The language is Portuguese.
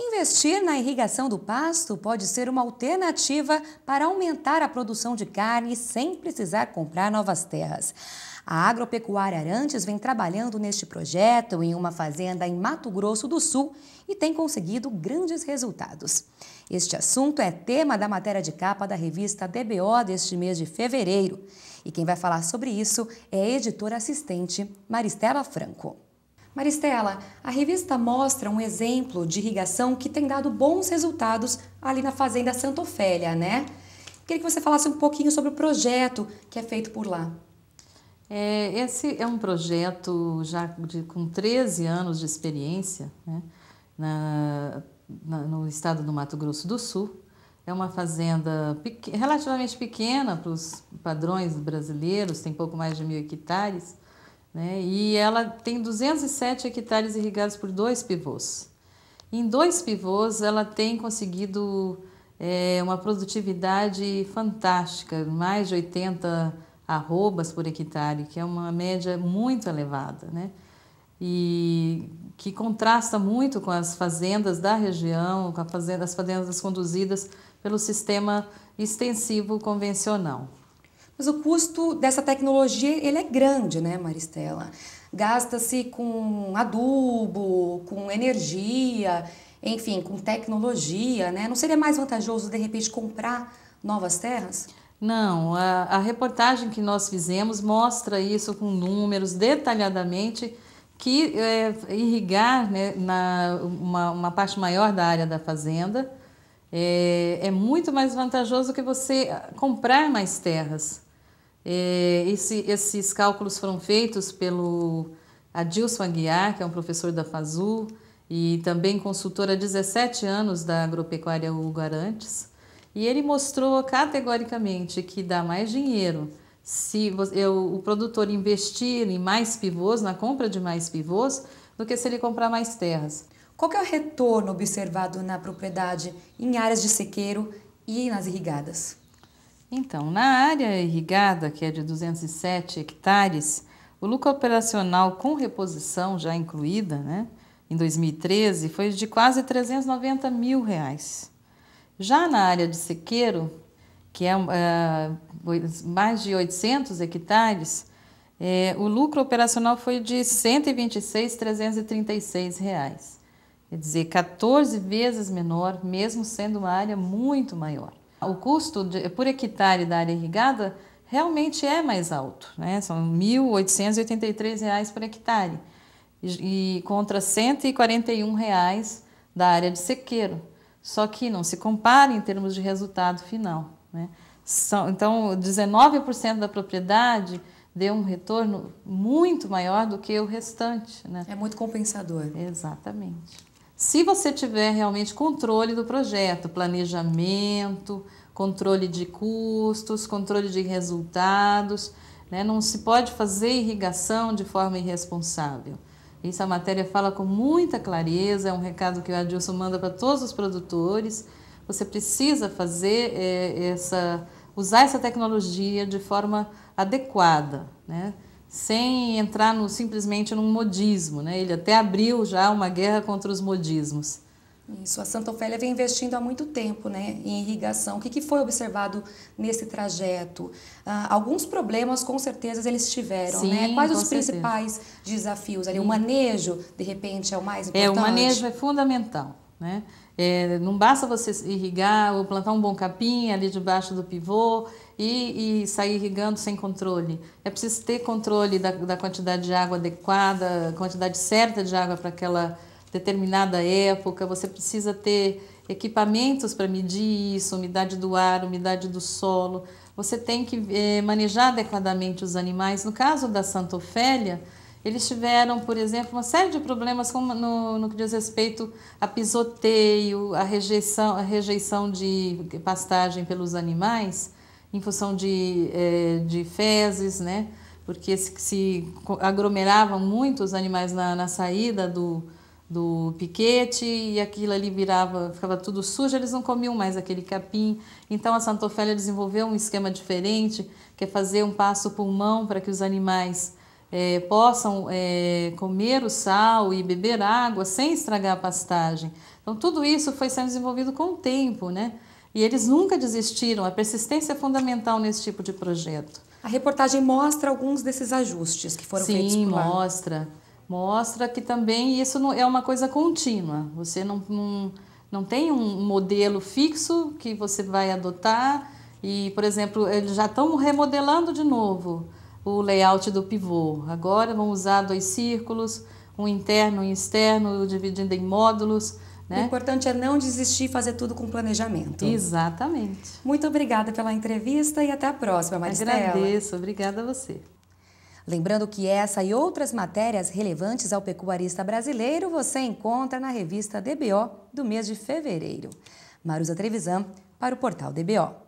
Investir na irrigação do pasto pode ser uma alternativa para aumentar a produção de carne sem precisar comprar novas terras. A agropecuária Arantes vem trabalhando neste projeto em uma fazenda em Mato Grosso do Sul e tem conseguido grandes resultados. Este assunto é tema da matéria de capa da revista DBO deste mês de fevereiro. E quem vai falar sobre isso é a editora assistente Maristela Franco. Maristela, a revista mostra um exemplo de irrigação que tem dado bons resultados ali na Fazenda Santa Ofélia, né? Queria que você falasse um pouquinho sobre o projeto que é feito por lá. É, esse é um projeto já de, com 13 anos de experiência né? na, na, no estado do Mato Grosso do Sul. É uma fazenda pequ relativamente pequena para os padrões brasileiros, tem pouco mais de mil hectares, né? E ela tem 207 hectares irrigados por dois pivôs. Em dois pivôs, ela tem conseguido é, uma produtividade fantástica, mais de 80 arrobas por hectare, que é uma média muito elevada, né? E que contrasta muito com as fazendas da região, com fazenda, as fazendas conduzidas pelo sistema extensivo convencional. Mas o custo dessa tecnologia ele é grande, né, Maristela? Gasta-se com adubo, com energia, enfim, com tecnologia, né? Não seria mais vantajoso de repente comprar novas terras? Não, a, a reportagem que nós fizemos mostra isso com números detalhadamente que é, irrigar né, na, uma, uma parte maior da área da fazenda é, é, muito mais vantajoso que você comprar mais terras. É, esse, esses cálculos foram feitos pelo Adilson Aguiar, que é um professor da Fazu e também consultor há 17 anos da agropecuária Hugo Arantes. E ele mostrou categoricamente que dá mais dinheiro se eu, é, o produtor investir em mais pivôs, na compra de mais pivôs, do que se ele comprar mais terras. Qual é o retorno observado na propriedade em áreas de sequeiro e nas irrigadas? Então, na área irrigada, que é de 207 hectares, o lucro operacional com reposição já incluída, né, em 2013, foi de quase 390 mil reais. Já na área de sequeiro, que é ah, mais de 800 hectares, é, o lucro operacional foi de 126,336 reais. Quer dizer, 14 vezes menor, mesmo sendo uma área muito maior. O custo de, por hectare da área irrigada realmente é mais alto, né? são R$ 1.883 por hectare, e, e contra R$ 141 reais da área de sequeiro. Só que não se compara em termos de resultado final. Né? São, então, 19% da propriedade deu um retorno muito maior do que o restante. Né? É muito compensador. Exatamente. Se você tiver realmente controle do projeto, planejamento, controle de custos, controle de resultados, né? não se pode fazer irrigação de forma irresponsável. Isso a matéria fala com muita clareza, é um recado que o Adilson manda para todos os produtores. Você precisa fazer é, essa, usar essa tecnologia de forma adequada, né? sem entrar no, simplesmente num modismo. Né? Ele até abriu já uma guerra contra os modismos. Isso, a Santa Ofélia vem investindo há muito tempo né, em irrigação. O que, que foi observado nesse trajeto? Ah, alguns problemas, com certeza, eles tiveram. Né? Sim, né? Quais os certeza. principais desafios ali? O manejo, de repente, é o mais importante? É, o manejo é fundamental. Né? É, não basta você irrigar ou plantar um bom capim ali debaixo do pivô e, e sair irrigando sem controle. É preciso ter controle da, da quantidade de água adequada, quantidade certa de água para aquela determinada época. Você precisa ter equipamentos para medir isso, umidade do ar, umidade do solo. Você tem que é, manejar adequadamente os animais. No caso da Santa Ofélia, eles tiveram, por exemplo, uma série de problemas no, no que diz respeito a pisoteio, a rejeição, a rejeição de pastagem pelos animais, em função de, é, de fezes, né? porque se, se aglomeravam muito os animais na, na saída do, do piquete e aquilo ali virava, ficava tudo sujo, eles não comiam mais aquele capim. Então a Santofélia desenvolveu um esquema diferente, que é fazer um passo pulmão para que os animais é, possam é, comer o sal e beber água sem estragar a pastagem. Então, tudo isso foi sendo desenvolvido com o tempo, né? E eles nunca desistiram, a persistência é fundamental nesse tipo de projeto. A reportagem mostra alguns desses ajustes que foram Sim, feitos Sim, mostra. Mostra que também isso é uma coisa contínua. Você não, não, não tem um modelo fixo que você vai adotar e, por exemplo, eles já estão remodelando de novo o layout do pivô. Agora vamos usar dois círculos, um interno e um externo, dividindo em módulos. Né? O importante é não desistir e fazer tudo com planejamento. Exatamente. Muito obrigada pela entrevista e até a próxima, Maristela. Agradeço, obrigada a você. Lembrando que essa e outras matérias relevantes ao pecuarista brasileiro você encontra na revista DBO do mês de fevereiro. Marusa Trevisan para o portal DBO.